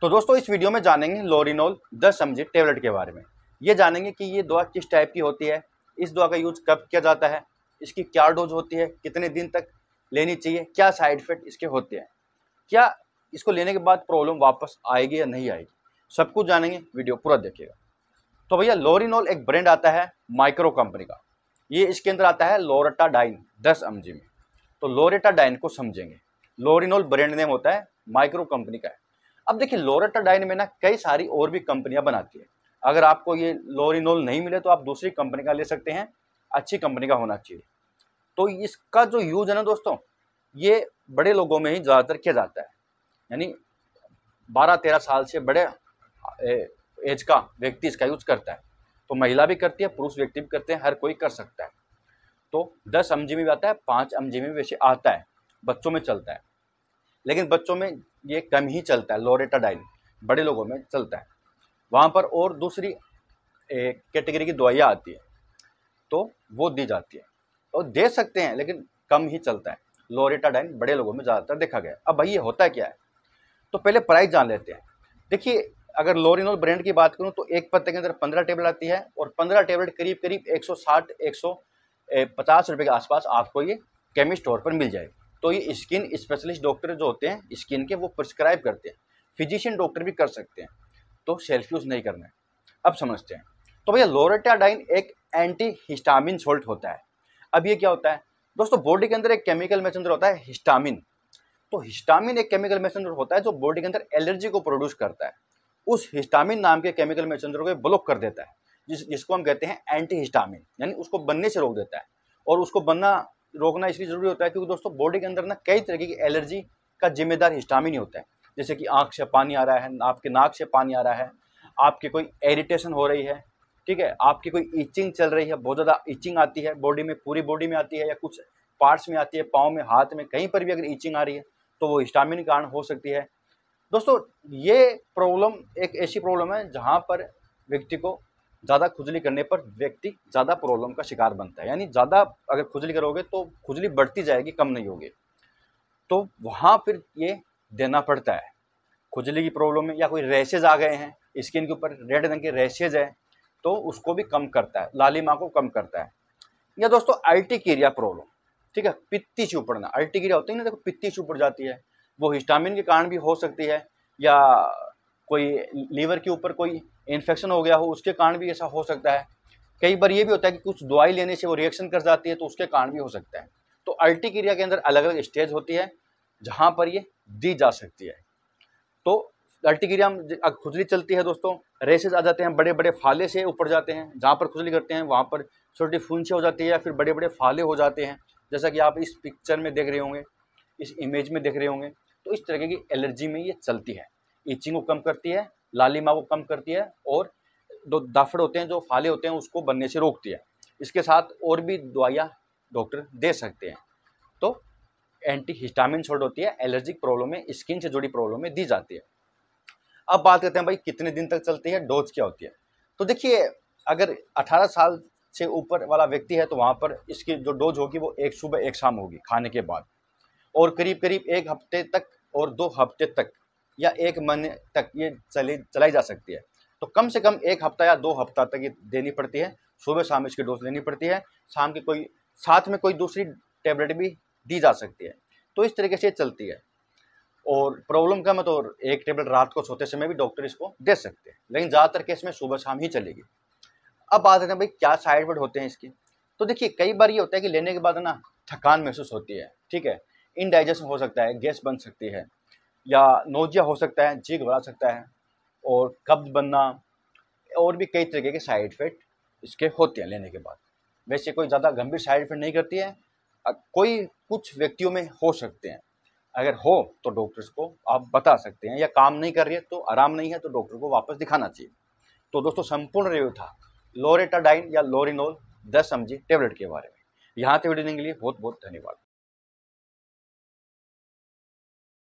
तो दोस्तों इस वीडियो में जानेंगे लोरिनोल दस एम टेबलेट के बारे में ये जानेंगे कि ये दवा किस टाइप की होती है इस दवा का यूज़ कब किया जाता है इसकी क्या डोज होती है कितने दिन तक लेनी चाहिए क्या साइड इफेक्ट इसके होते हैं क्या इसको लेने के बाद प्रॉब्लम वापस आएगी या नहीं आएगी सब कुछ जानेंगे वीडियो पूरा देखिएगा तो भैया लोरिनोल एक ब्रांड आता है माइक्रो कंपनी का ये इसके अंदर आता है लोरेटा डाइन दस एम में तो लोरेटा डाइन को समझेंगे लोरिनोल ब्रांड नेम होता है माइक्रो कंपनी का है अब देखिए लोरेटाडाइन में ना कई सारी और भी कंपनियां बनाती है अगर आपको ये लोरिनोल नहीं मिले तो आप दूसरी कंपनी का ले सकते हैं अच्छी कंपनी का होना चाहिए तो इसका जो यूज़ है ना दोस्तों ये बड़े लोगों में ही ज़्यादातर किया जाता है यानी बारह तेरह साल से बड़े एज का व्यक्ति इसका यूज़ करता है तो महिला भी करती है पुरुष व्यक्ति भी करते हैं हर कोई कर सकता है तो दस एम में भी आता है पाँच एम में वैसे आता है बच्चों में चलता है लेकिन बच्चों में ये कम ही चलता है लोरेटाडाइन बड़े लोगों में चलता है वहाँ पर और दूसरी कैटेगरी की दवाइयाँ आती है तो वो दी जाती है और तो दे सकते हैं लेकिन कम ही चलता है लोरेटाडाइन बड़े लोगों में ज़्यादातर देखा गया अब भाई ये होता क्या है तो पहले प्राइस जान लेते हैं देखिए अगर लोरिनोल ब्रांड की बात करूँ तो एक पत्ते के अंदर पंद्रह टेबलेट आती है और पंद्रह टेबलेट करीब करीब एक सौ साठ एक सौ पचास रुपये के आसपास आपको ये केमिस्ट स्टोर पर मिल जाएगी तो ये स्किन स्पेशलिस्ट डॉक्टर जो होते हैं स्किन के वो प्रिस्क्राइब करते हैं फिजिशियन डॉक्टर भी कर सकते हैं तो सेल्फ यूज़ नहीं करना है अब समझते हैं तो भैया लोरेटाडाइन एक एंटी हिस्टामिन सोल्ट होता है अब ये क्या होता है दोस्तों बॉडी के अंदर एक केमिकल मैसेंजर होता है हिस्टामिन तो हिस्टामिन एक केमिकल मैसेंजर होता है जो बॉडी के अंदर एलर्जी को प्रोड्यूस करता है उस हिस्टामिन नाम के केमिकल मैसेंजर को ब्लॉक कर देता है जिस जिसको हम कहते हैं एंटी हिस्टामिन यानी उसको बनने से रोक देता है और उसको बनना रोकना इसलिए ज़रूरी होता है क्योंकि दोस्तों बॉडी के अंदर ना कई तरीके की एलर्जी का जिम्मेदार हिस्टामिन होता है जैसे कि आँख से पानी आ रहा है आपके नाक से पानी आ रहा है आपकी कोई इरिटेशन हो रही है ठीक है आपकी कोई इचिंग चल रही है बहुत ज़्यादा इचिंग आती है बॉडी में पूरी बॉडी में आती है या कुछ पार्ट्स में आती है पाँव में हाथ में कहीं पर भी अगर इचिंग आ रही है तो वो हिस्टामिन कारण हो सकती है दोस्तों ये प्रॉब्लम एक ऐसी प्रॉब्लम है जहाँ पर व्यक्ति को ज़्यादा खुजली करने पर व्यक्ति ज़्यादा प्रॉब्लम का शिकार बनता है यानी ज़्यादा अगर खुजली करोगे तो खुजली बढ़ती जाएगी कम नहीं होगी तो वहाँ फिर ये देना पड़ता है खुजली की प्रॉब्लम में या कोई रैशेज आ गए हैं स्किन के ऊपर रेड रंग के रैशेज हैं तो उसको भी कम करता है लाली माँ को कम करता है या दोस्तों अल्टीकेरिया प्रॉब्लम ठीक है पित्ती चुपड़ना अल्टीकेरिया होती है ना देखो पित्ती चुपड़ जाती है वो हिस्टामिन के कारण भी हो सकती है या कोई लीवर के ऊपर कोई इन्फेक्शन हो गया हो उसके कारण भी ऐसा हो सकता है कई बार ये भी होता है कि कुछ दवाई लेने से वो रिएक्शन कर जाती है तो उसके कारण भी हो सकता है तो क्रिया के अंदर अलग अलग स्टेज होती है जहाँ पर ये दी जा सकती है तो अल्टिक्रिया खुजली चलती है दोस्तों रेसेज आ जाते हैं बड़े बड़े फाले से ऊपर जाते हैं जहाँ पर खुजली करते हैं वहाँ पर छोटी फूंछे हो जाती है या फिर बड़े बड़े फाले हो जाते हैं जैसा कि आप इस पिक्चर में देख रहे होंगे इस इमेज में देख रहे होंगे तो इस तरीके की एलर्जी में ये चलती है ईचिंग को कम करती है लालिमा को कम करती है और जो दाफड़ होते हैं जो फाले होते हैं उसको बनने से रोकती है इसके साथ और भी दवाइयाँ डॉक्टर दे सकते हैं तो एंटी हिस्टामिन शोल्ड होती है एलर्जिक प्रॉब्लम में स्किन से जुड़ी प्रॉब्लम में दी जाती है अब बात करते हैं भाई कितने दिन तक चलती है डोज क्या होती है तो देखिए अगर 18 साल से ऊपर वाला व्यक्ति है तो वहाँ पर इसकी जो डोज होगी वो एक सुबह एक शाम होगी खाने के बाद और करीब करीब एक हफ्ते तक और दो हफ्ते तक या एक महीने तक ये चली चलाई जा सकती है तो कम से कम एक हफ्ता या दो हफ्ता तक ये देनी पड़ती है सुबह शाम इसकी डोज लेनी पड़ती है शाम की कोई साथ में कोई दूसरी टेबलेट भी दी जा सकती है तो इस तरीके से चलती है और प्रॉब्लम कम है तो एक टेबलेट रात को सोते समय भी डॉक्टर इसको दे सकते हैं लेकिन ज़्यादातर केस में सुबह शाम ही चलेगी अब बात करते हैं भाई क्या साइड इफेक्ट होते हैं इसके तो देखिए कई बार ये होता है कि लेने के बाद ना थकान महसूस होती है ठीक है इनडाइजेशन हो सकता है गैस बन सकती है या नोजिया हो सकता है जी घबरा सकता है और कब्ज बनना और भी कई तरीके के साइड इफ़ेक्ट इसके होते हैं लेने के बाद वैसे कोई ज़्यादा गंभीर साइड इफ़ेक्ट नहीं करती है कोई कुछ व्यक्तियों में हो सकते हैं अगर हो तो डॉक्टर्स को आप बता सकते हैं या काम नहीं कर रही है तो आराम नहीं है तो डॉक्टर को वापस दिखाना चाहिए तो दोस्तों संपूर्ण रिव्यू था लोरेटाडाइन या लोरिनोल दस एम टेबलेट के बारे में यहाँ तक वीडियो देने के लिए बहुत बहुत धन्यवाद